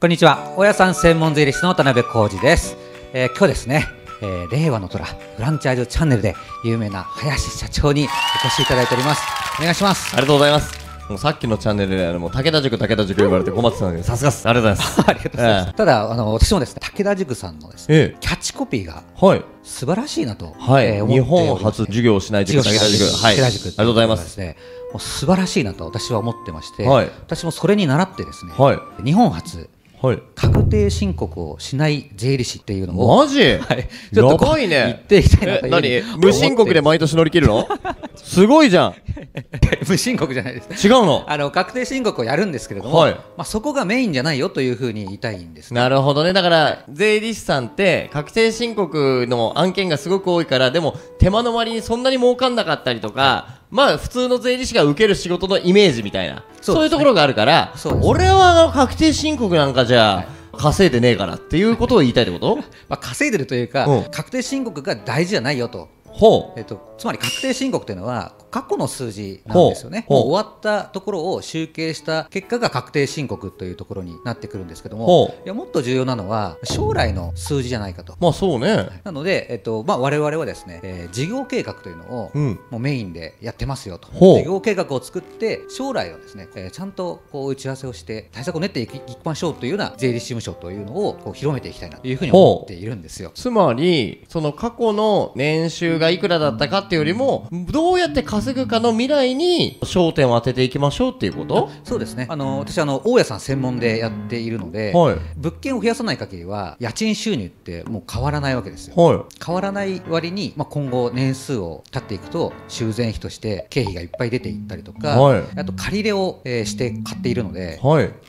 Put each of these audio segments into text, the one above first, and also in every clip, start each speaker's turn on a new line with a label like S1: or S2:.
S1: こんにちは大家さん専門税理士の田辺浩二です、えー、今日ですね、えー、令和の虎フランチャイズチャンネルで有名な林社長にお越しいただいておりますお願いし
S2: ますありがとうございますもうさっきのチャンネルで、あの、武田塾、武田塾呼ばれて困ってたんで、さすがっす。ありがとうございま
S1: す。ありがとうございます。えー、ただ、あの、私もですね、武田塾さんのですね、えー、キャッチコピーが、はい。素晴らしいなと、はい。えー、日本初授業をしない塾、武田塾。はい。武田塾。ありがとうございます。ですね、もう素晴らしいなと私は思ってまして、はい。私もそれに習ってですね、はい。日本初、はい、確定申告をしない税理士っていうのをマジ、はい、ちょっとやばいね言っていきたいなと何無申告で毎年乗り切るの すごいじゃん 無申告じゃないです違うのあの確定申告をやるんですけれども、はい、まあ、そこがメインじゃないよというふ
S2: うに言いたいんですなるほどねだから税理士さんって確定申告の案件がすごく多いからでも手間の割にそんなに儲かんなかったりとか、まあ普通の税理士が受ける仕事のイメージみたいなそう,、いうところがあるから俺は確定申告なんかじ
S1: ゃ、稼いでねえからっていうことを言いたいってこと まあ稼いでるというか、うん、確定申告が大事じゃないよとほう、えっとつまり確定申告というのは過去の数字なんですよねもう終わったところを集計した結果が確定申告というところになってくるんですけどもいやもっと重要なのは将来の数字じゃないかと
S2: まあそうね
S1: なので、えっとまあ、我々はですね、えー、事業計画というのを、もうメインでやってますよと事業計画を作って将来をですね、えー、ちゃんとこう打ち合わせをして対策を練っていきましょうというような税理士事務所というのをこう広めていきたいなというふうに思っているんですよ
S2: つまりその過去の年収がいくらだったかっていうよりも、どうやって稼ぐかの未来に焦点を当てていきましょうっていうこと
S1: そうですねあの私あの大家さん専門でやっているので、はい、物件を増やさない限りは家賃収入ってもう変わらないわけですよ、はい、変わらない割に、まあ、今後年数を経っていくと修繕費として経費がいっぱい出ていったりとか、はい、あと借り入れを、えー、して買っているので、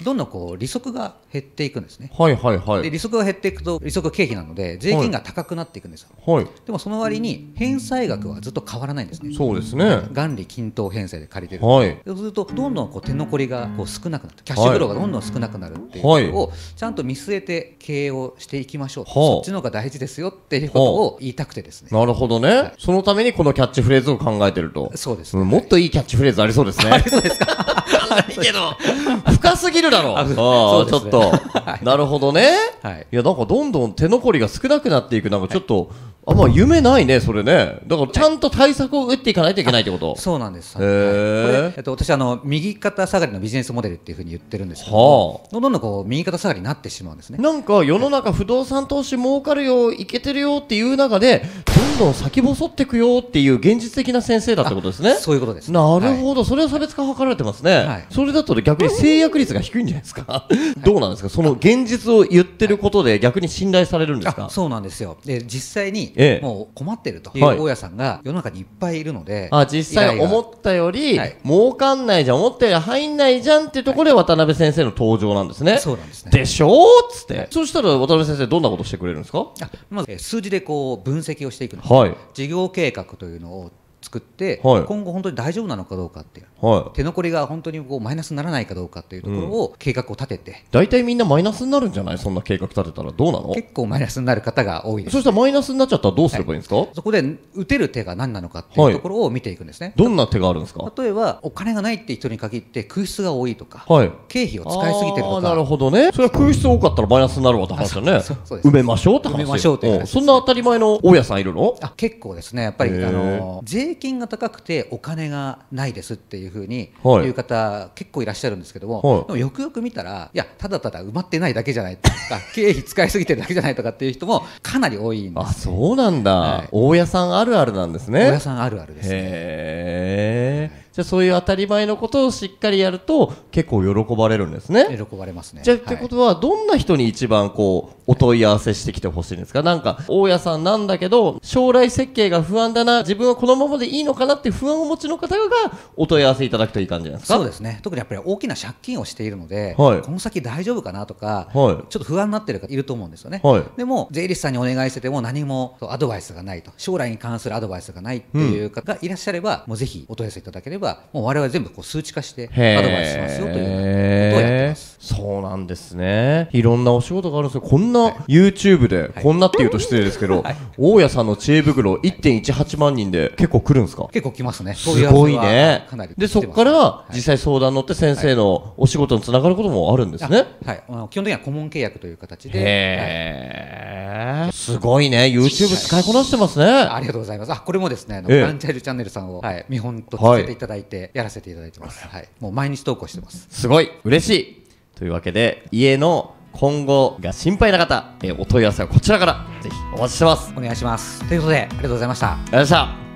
S1: どんどんこう利息が減っていくんですね、はいはいはい、で利息が減っていくと利息経費なので税金が高くなっていくんですよ、はい、でもその割に返済額はずっと変わらないんですねそうですね元利均等返済で借りてる、はい、そうするとどんどんこう手残りがこう少なくなってキャッシュフローがどんどん少なくなるっていうことをちゃんと見据えて経営をしていきましょう、はい、そっちの方が大事ですよっていうことを言いたくてです
S2: ね、なるほどね、はい、そのためにこのキャッチフレーズを考えてるとそうです、ね、もっといいキャッチフレーズありそうですねありそうですかないけど、深すぎるだろ。ああ、ちょっと。なるほどね。いや、なんかどんどん手残りが少なくなっていく、なんかちょっと、あ、ま
S1: 夢ないね、それね。だからちゃんと対策を打っていかないといけないってこと。そうなんです。え。えっと、私、あの、右肩下がりのビジネスモデルっていうふうに言ってるんですけど。どんどんこう、右肩下がりになってしまうんですね。
S2: なんか世の中不動産投資儲かるよ、いけてるよっていう中で、どん先細っていくよっていう現実的な先生だってことですね。そういうことです。なるほど、はい、それは差別化を図られてますね、はい。それだと逆に制約率が低いんじゃないですか。どうなんですか。その現実を言ってることで逆に信頼されるんですか。そうなんですよ。で実際にもう困ってるという大家さ
S1: んが世の中にいっぱいいるので、あ実際思ったより、
S2: 儲かんないじゃん思ったより入んないじゃんっていうところで渡辺先生の登場なんですね。そうなんですね。でしょうっつって。そしたら渡辺先生どんなことしてくれるんですか。あ
S1: まず、数字でこう分析をしていくはい、事業計画というのを作って、はい、今後本当に大丈夫なのかどうかっていう、はい、手残りが本当にこうマイナスにならないかどうかっていうところを計画を立てて
S2: 大体、みんなマイナスになるんじゃないそんな計画立てたらどうなの結構マイナスになる方が多いです、ね、そしたらマイナスになっちゃったらどうすればいいんですか、
S1: はい、そこで打てる手が何なのかっていうところを見ていくんですね、
S2: どんな手があるんです
S1: か例えばお金がないって人に限って空室が多いとか、はい、経費を使いすぎてるとかなるほどねそれは空
S2: 室多かったらマイナスになるわって話だね埋めましょうって話埋めましょうってそんな当たり前の大家さんいるのあ結構ですねやっぱりあの
S1: 税税金が高くてお金がないですっていうふうに言う方、結構いらっしゃるんですけども、でもよくよく見たらいやただただ埋まってないだけじゃないとか 経費使いすぎてるだけじゃないとかっていう人もかなり多いんです、ね、あそ
S2: うなんだ、はい、大家さんあるあるなんですね大家さんあるあるですねへえじゃあそういう当たり前のことをしっかりやると結構喜ばれるんですね喜ばれますねじゃあ、い、ってことはどんな人に一番こうお問い合わせしてきてほしいんですかなんか大家さんなんだけど将来設計が不安だな自分はこのままでいいのかなって不安を持ちの方が
S1: お問い合わせいただくといい感じなんですかそうですね特にやっぱり大きな借金をしているので、はい、この先大丈夫かなとか、はい、ちょっと不安になってる方いると思うんですよね、はい、でも税理士さんにお願いしてても何もアドバイスがないと将来に関するアドバイスがないっていう方がいらっしゃれば、うん、もうぜひお問い合わせいただければればもう我々全部こう数値化してアドバイスしますよということをやってますそうなんです
S2: ねいろんなお仕事があるんですけどこんな YouTube で、はい、こんなっていうと失礼ですけど、はい、大家さんの知恵袋1.18万人で結構来るんですか
S1: 結構来ますねすごいね
S2: でそこから実際相談乗って先生のお仕事につながることもあるんですねはい、
S1: はい、基本的には顧問契約という形で、
S2: すごいね YouTube 使いこなしてますね、ありが
S1: とうございますあこれもですねあの、ランチャイルチャンネルさんを、はい、見本とさせていただいて、はい、やらせていただいてます、はい、もう毎日投稿してます
S2: すごい嬉しいというわけで家の今後が心配な方、えお問い合わせはこちら
S1: からぜひお待ちしてますお願いしますということで
S2: ありがとうございましたありがとうございました